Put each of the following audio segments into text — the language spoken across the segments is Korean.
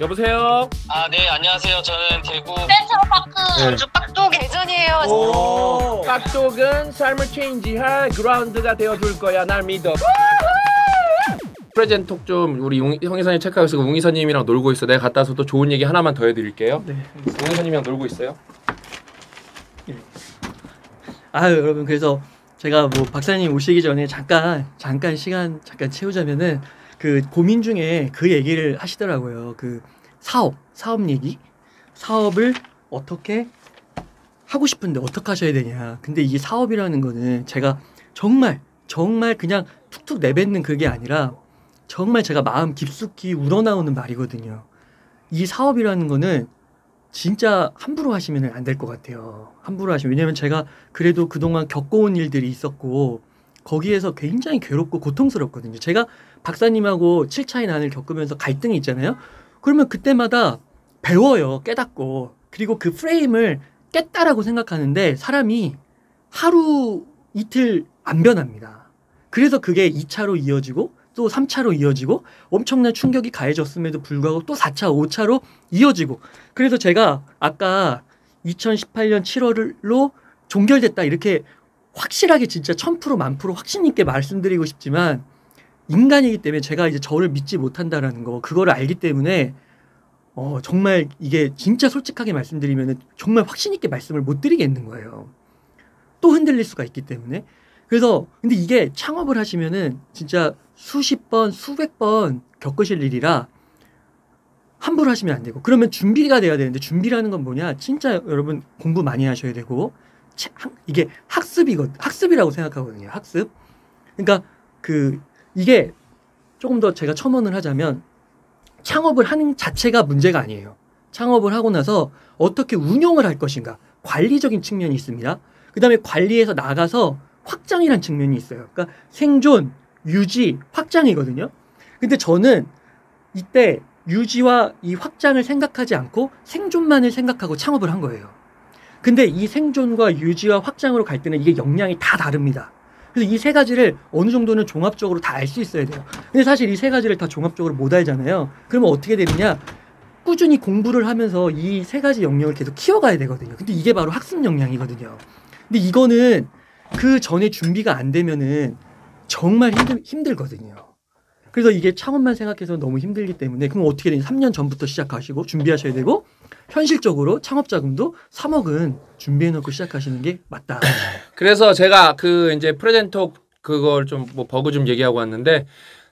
여보세요. 아, 네, 안녕하세요. 저는 대구 센트럴파크 전주 네. 빡쪽 대전이에요. 오, 깍둑은 삶을 체인지할 그라운드가 되어줄 거야. 날 믿어. 프레젠 톡좀 우리 형이사님 체크하고 있고 웅이사님이랑 놀고 있어. 내가 갔다 와서 또 좋은 얘기 하나만 더 해드릴게요. 네. 웅이사님이랑 놀고 있어요. 아 여러분 그래서 제가 뭐 박사님 오시기 전에 잠깐 잠깐 시간 잠깐 채우자면은 그 고민 중에 그 얘기를 하시더라고요. 그 사업, 사업 얘기. 사업을 어떻게 하고 싶은데 어떻게 하셔야 되냐. 근데 이게 사업이라는 거는 제가 정말 정말 그냥 툭툭 내뱉는 그게 아니라 정말 제가 마음 깊숙이 우러나오는 말이거든요. 이 사업이라는 거는 진짜 함부로 하시면 안 될 것 같아요. 함부로 하시면. 왜냐면 제가 그래도 그동안 겪어온 일들이 있었고, 거기에서 굉장히 괴롭고 고통스럽거든요. 제가 박사님하고 7차의 난을 겪으면서 갈등이 있잖아요. 그러면 그때마다 배워요. 깨닫고. 그리고 그 프레임을 깼다라고 생각하는데 사람이 하루 이틀 안 변합니다. 그래서 그게 2차로 이어지고 또 3차로 이어지고 엄청난 충격이 가해졌음에도 불구하고 또 4차, 5차로 이어지고 그래서 제가 아까 2018년 7월로 종결됐다 이렇게 확실하게 진짜 천프로 만프로 확신 있게 말씀드리고 싶지만 인간이기 때문에 제가 이제 저를 믿지 못한다라는 거 그거를 알기 때문에 어 정말 이게 진짜 솔직하게 말씀드리면 정말 확신 있게 말씀을 못 드리겠는 거예요. 또 흔들릴 수가 있기 때문에 그래서 근데 이게 창업을 하시면은 진짜 수십 번 수백 번 겪으실 일이라 함부로 하시면 안 되고 그러면 준비가 돼야 되는데 준비라는 건 뭐냐 진짜 여러분 공부 많이 하셔야 되고 이게 학습이거 학습이라고 생각하거든요. 학습. 그러니까 그 이게 조금 더 제가 첨언을 하자면 창업을 하는 자체가 문제가 아니에요. 창업을 하고 나서 어떻게 운영을 할 것인가 관리적인 측면이 있습니다. 그 다음에 관리에서 나가서 확장이란 측면이 있어요. 그러니까 생존, 유지, 확장이거든요. 근데 저는 이때 유지와 이 확장을 생각하지 않고 생존만을 생각하고 창업을 한 거예요. 근데 이 생존과 유지와 확장으로 갈 때는 이게 역량이 다 다릅니다. 그래서 이 세 가지를 어느 정도는 종합적으로 다 알 수 있어야 돼요. 근데 사실 이 세 가지를 다 종합적으로 못 알잖아요. 그러면 어떻게 되느냐? 꾸준히 공부를 하면서 이 세 가지 역량을 계속 키워가야 되거든요. 근데 이게 바로 학습 역량이거든요. 근데 이거는 그 전에 준비가 안 되면은 정말 힘들, 힘들거든요. 그래서 이게 창업만 생각해서 너무 힘들기 때문에 그럼 어떻게 되냐? 3년 전부터 시작하시고 준비하셔야 되고 현실적으로 창업 자금도 3억은 준비해놓고 시작하시는 게 맞다. 그래서 제가 그 이제 프레젠톡 그걸 좀 뭐 버그 좀 얘기하고 왔는데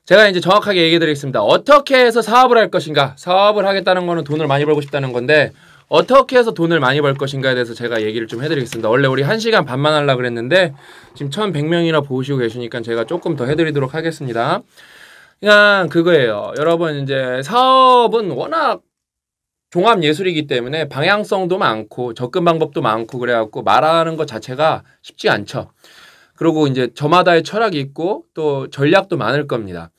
제가 이제 정확하게 얘기 해 드리겠습니다. 어떻게 해서 사업을 할 것인가? 사업을 하겠다는 거는 돈을 많이 벌고 싶다는 건데 어떻게 해서 돈을 많이 벌 것인가에 대해서 제가 얘기를 좀 해드리겠습니다. 원래 우리 1시간 반만 하려고 그랬는데 지금 1100명이나 보시고 계시니까 제가 조금 더 해드리도록 하겠습니다. 그냥 그거예요. 여러분 이제 사업은 워낙 종합 예술이기 때문에 방향성도 많고 접근 방법도 많고 그래갖고 말하는 것 자체가 쉽지 않죠. 그리고 이제 저마다의 철학이 있고 또 전략도 많을 겁니다.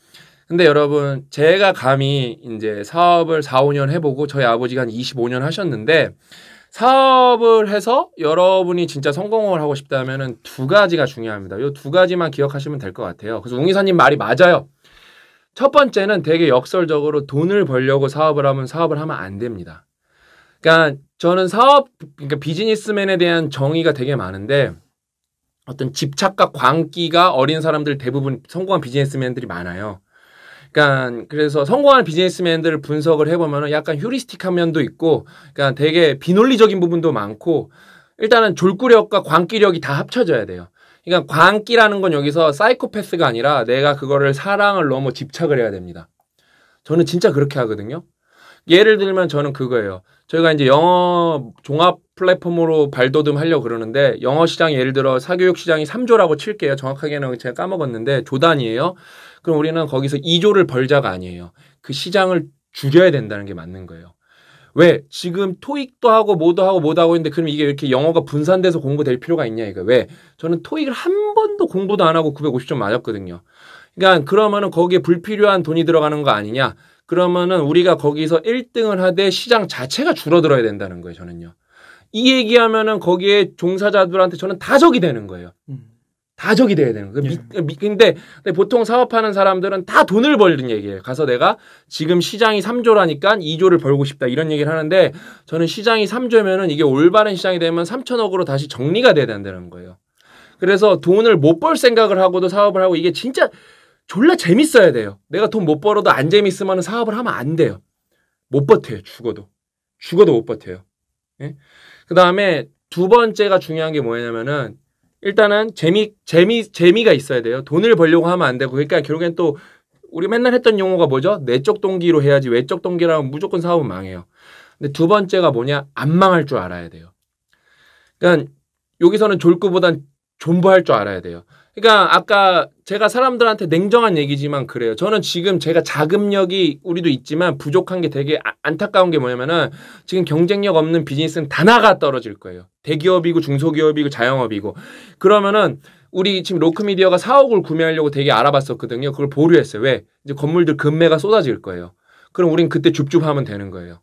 근데 여러분 제가 감히 이제 사업을 4, 5년 해보고 저희 아버지가 한 25년 하셨는데 사업을 해서 여러분이 진짜 성공을 하고 싶다면두 가지가 중요합니다. 이 두 가지만 기억하시면 될 것 같아요. 그래서 웅이사님 말이 맞아요. 첫 번째는 되게 역설적으로 돈을 벌려고 사업을 하면 사업을 하면 안 됩니다. 그러니까 저는 사업, 그러니까 비즈니스맨에 대한 정의가 되게 많은데 어떤 집착과 광기가 어린 사람들 대부분 성공한 비즈니스맨들이 많아요. 그러니까 그래서 성공한 비즈니스맨들을 분석을 해보면 약간 휴리스틱한 면도 있고, 그러니까 되게 비논리적인 부분도 많고, 일단은 졸구력과 광기력이 다 합쳐져야 돼요. 그러니까 광기라는 건 여기서 사이코패스가 아니라 내가 그거를 사랑을 너무 뭐 집착을 해야 됩니다. 저는 진짜 그렇게 하거든요. 예를 들면 저는 그거예요. 저희가 이제 영어 종합 플랫폼으로 발돋움 하려고 그러는데 영어 시장 예를 들어 사교육 시장이 3조라고 칠게요. 정확하게는 제가 까먹었는데 조단이에요. 그럼 우리는 거기서 2조를 벌자가 아니에요. 그 시장을 줄여야 된다는 게 맞는 거예요. 왜 지금 토익도 하고 뭐도 하고 뭐도 하고 있는데 그럼 이게 이렇게 영어가 분산돼서 공부될 필요가 있냐 이거 왜 저는 토익을 한 번도 공부도 안 하고 950점 맞았거든요. 그러니까 그러면은 거기에 불필요한 돈이 들어가는 거 아니냐? 그러면은 우리가 거기서 1등을 하되 시장 자체가 줄어들어야 된다는 거예요. 저는요. 이 얘기하면은 거기에 종사자들한테 저는 다 적이 되는 거예요. 음. 가족이 돼야 되는 거예요. 그 예. 그 근데, 근데 보통 사업하는 사람들은 다 돈을 벌는 얘기예요. 가서 내가 지금 시장이 3조라니까 2조를 벌고 싶다 이런 얘기를 하는데 저는 시장이 3조면은 이게 올바른 시장이 되면 3천억으로 다시 정리가 돼야 된다는 거예요. 그래서 돈을 못 벌 생각을 하고도 사업을 하고 이게 진짜 졸라 재밌어야 돼요. 내가 돈 못 벌어도 안 재밌으면 사업을 하면 안 돼요. 못 버텨요. 죽어도. 죽어도 못 버텨요. 예? 그 다음에 두 번째가 중요한 게 뭐냐면은 일단은 재미 재미 재미가 있어야 돼요. 돈을 벌려고 하면 안 되고 그러니까 결국엔 또 우리 맨날 했던 용어가 뭐죠? 내적 동기로 해야지 외적 동기라면 무조건 사업은 망해요. 근데 두 번째가 뭐냐? 안 망할 줄 알아야 돼요. 그러니까 여기서는 졸구보단 존버할 줄 알아야 돼요. 그러니까 아까 제가 사람들한테 냉정한 얘기지만 그래요. 저는 지금 제가 자금력이 우리도 있지만 부족한 게 되게 아, 안타까운 게 뭐냐면은 지금 경쟁력 없는 비즈니스는 단아가 떨어질 거예요. 대기업이고 중소기업이고 자영업이고 그러면은 우리 지금 로크미디어가 4억을 구매하려고 되게 알아봤었거든요. 그걸 보류했어요. 왜? 이제 건물들 금매가 쏟아질 거예요. 그럼 우린 그때 줍줍하면 되는 거예요.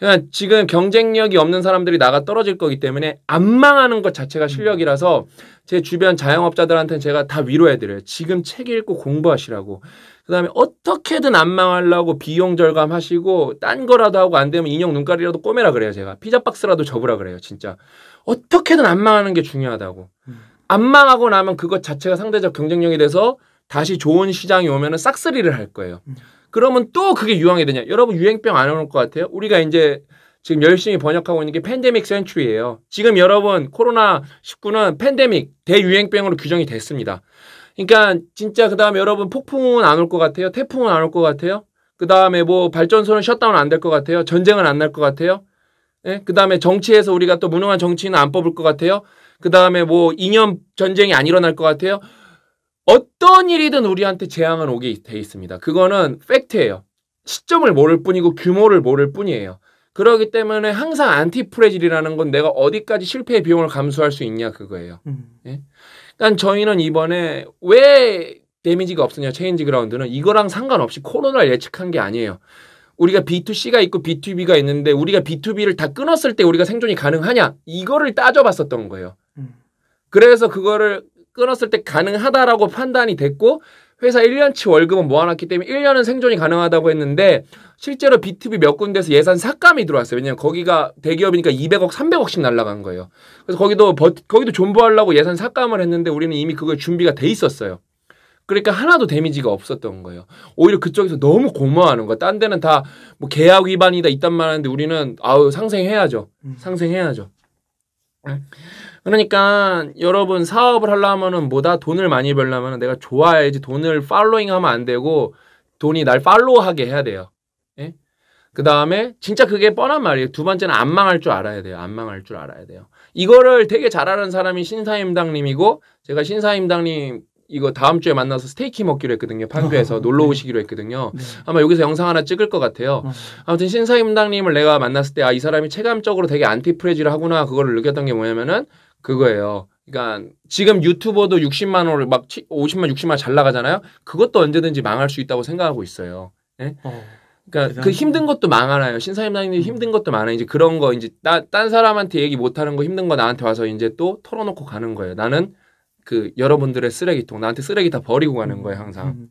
그러니까 지금 경쟁력이 없는 사람들이 나가 떨어질 거기 때문에 안 망하는 것 자체가 음. 실력이라서 제 주변 자영업자들한테는 제가 다 위로해드려요. 지금 책 읽고 공부하시라고. 그 다음에 어떻게든 안 망하려고 비용 절감하시고 딴 거라도 하고 안 되면 인형 눈깔이라도 꼬매라 그래요. 제가. 피자박스라도 접으라 그래요. 진짜. 어떻게든 안 망하는 게 중요하다고. 음. 안 망하고 나면 그것 자체가 상대적 경쟁력이 돼서 다시 좋은 시장이 오면은 싹쓸이를 할 거예요. 음. 그러면 또 그게 유행이 되냐? 여러분 유행병 안 오는 것 같아요? 우리가 이제 지금 열심히 번역하고 있는 게 팬데믹 센츄리예요. 지금 여러분 코로나 19는 팬데믹 대유행병으로 규정이 됐습니다. 그러니까 진짜 그다음에 여러분 폭풍은 안 올 것 같아요. 태풍은 안 올 것 같아요. 그다음에 뭐 발전소는 셧다운 안 될 것 같아요. 전쟁은 안 날 것 같아요. 예? 그다음에 정치에서 우리가 또 무능한 정치인은 안 뽑을 것 같아요. 그다음에 뭐 이념 전쟁이 안 일어날 것 같아요. 어떤 일이든 우리한테 재앙은 오게 돼 있습니다. 그거는 팩트예요. 시점을 모를 뿐이고 규모를 모를 뿐이에요. 그러기 때문에 항상 안티프레질이라는 건 내가 어디까지 실패의 비용을 감수할 수 있냐 그거예요. 음. 예? 그러니까 저희는 이번에 왜 데미지가 없었냐 체인지 그라운드는 이거랑 상관없이 코로나를 예측한 게 아니에요. 우리가 B2C가 있고 B2B가 있는데 우리가 B2B를 다 끊었을 때 우리가 생존이 가능하냐 이거를 따져봤었던 거예요. 음. 그래서 그거를 끊었을 때 가능하다라고 판단이 됐고 회사 1년치 월급은 모아놨기 때문에 1년은 생존이 가능하다고 했는데 실제로 비2비몇 군데서 에 예산 삭감이 들어왔어요. 왜냐면 거기가 대기업이니까 200억, 300억씩 날라간 거예요. 그래서 거기도 버, 거기도 존버하려고 예산 삭감을 했는데 우리는 이미 그걸 준비가 돼 있었어요. 그러니까 하나도 데미지가 없었던 거예요. 오히려 그쪽에서 너무 고마워하는 거야. 딴 데는 다 뭐 계약 위반이다 있단 말하는데 우리는 아우 상생해야죠. 음. 상생해야죠. 그러니까 여러분 사업을 하려면은 뭐다 돈을 많이 벌려면은 내가 좋아야지 돈을 팔로잉 하면 안 되고 돈이 날 팔로우하게 해야 돼요. 예? 그 다음에 진짜 그게 뻔한 말이에요. 두 번째는 안 망할 줄 알아야 돼요. 안 망할 줄 알아야 돼요. 이거를 되게 잘하는 사람이 신사임당님이고 제가 신사임당님 이거 다음 주에 만나서 스테이키 먹기로 했거든요. 판교에서 아, 놀러 오시기로 했거든요. 네. 아마 여기서 영상 하나 찍을 것 같아요. 어. 아. 무튼 신사임당님을 내가 만났을 때 아 이 사람이 체감적으로 되게 안티프레지를 하구나 그거를 느꼈던 게 뭐냐면은 그거예요. 그러니까 지금 유튜버도 60만 원을 막 50만 60만 잘 나가잖아요. 그것도 언제든지 망할 수 있다고 생각하고 있어요. 예? 어. 그러니까 그 힘든 것도 망하나요 신사임당님이 힘든 것도 많아요. 이제 그런 거 이제 따, 딴 사람한테 얘기 못 하는 거 힘든 거 나한테 와서 이제 또 털어놓고 가는 거예요. 나는 그 여러분들의 쓰레기통 나한테 쓰레기 다 버리고 가는 거예요 항상. 음.